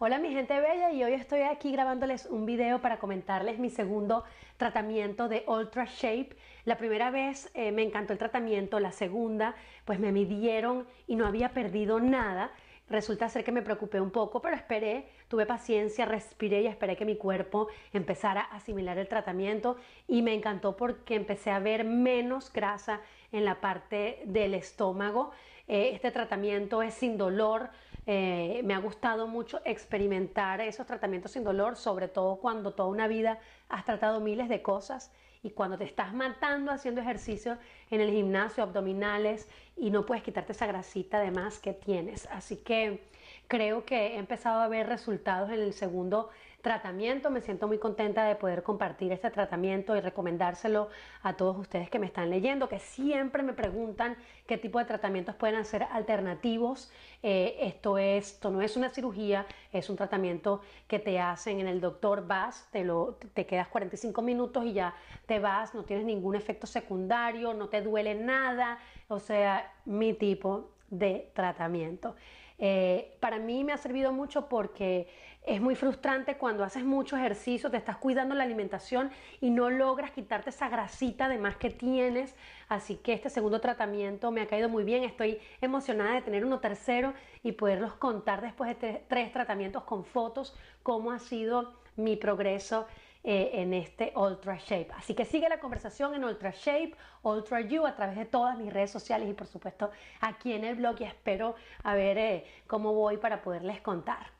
Hola mi gente bella y hoy estoy aquí grabándoles un video para comentarles mi segundo tratamiento de Ultra Shape. La primera vez eh, me encantó el tratamiento, la segunda pues me midieron y no había perdido nada. Resulta ser que me preocupé un poco, pero esperé, tuve paciencia, respiré y esperé que mi cuerpo empezara a asimilar el tratamiento y me encantó porque empecé a ver menos grasa en la parte del estómago. Eh, este tratamiento es sin dolor, eh, me ha gustado mucho experimentar esos tratamientos sin dolor, sobre todo cuando toda una vida has tratado miles de cosas y cuando te estás matando haciendo ejercicio en el gimnasio, abdominales, y no puedes quitarte esa grasita más que tienes. Así que Creo que he empezado a ver resultados en el segundo tratamiento. Me siento muy contenta de poder compartir este tratamiento y recomendárselo a todos ustedes que me están leyendo, que siempre me preguntan qué tipo de tratamientos pueden hacer alternativos. Eh, esto, esto no es una cirugía, es un tratamiento que te hacen en el doctor, vas, te, te quedas 45 minutos y ya te vas, no tienes ningún efecto secundario, no te duele nada. O sea, mi tipo de tratamiento. Eh, para mí me ha servido mucho porque es muy frustrante cuando haces mucho ejercicio, te estás cuidando la alimentación y no logras quitarte esa grasita de más que tienes. Así que este segundo tratamiento me ha caído muy bien. Estoy emocionada de tener uno tercero y poderlos contar después de tres, tres tratamientos con fotos cómo ha sido mi progreso eh, en este Ultra Shape. Así que sigue la conversación en Ultra Shape, Ultra You, a través de todas mis redes sociales y por supuesto aquí en el blog y espero a ver eh, cómo voy para poderles contar.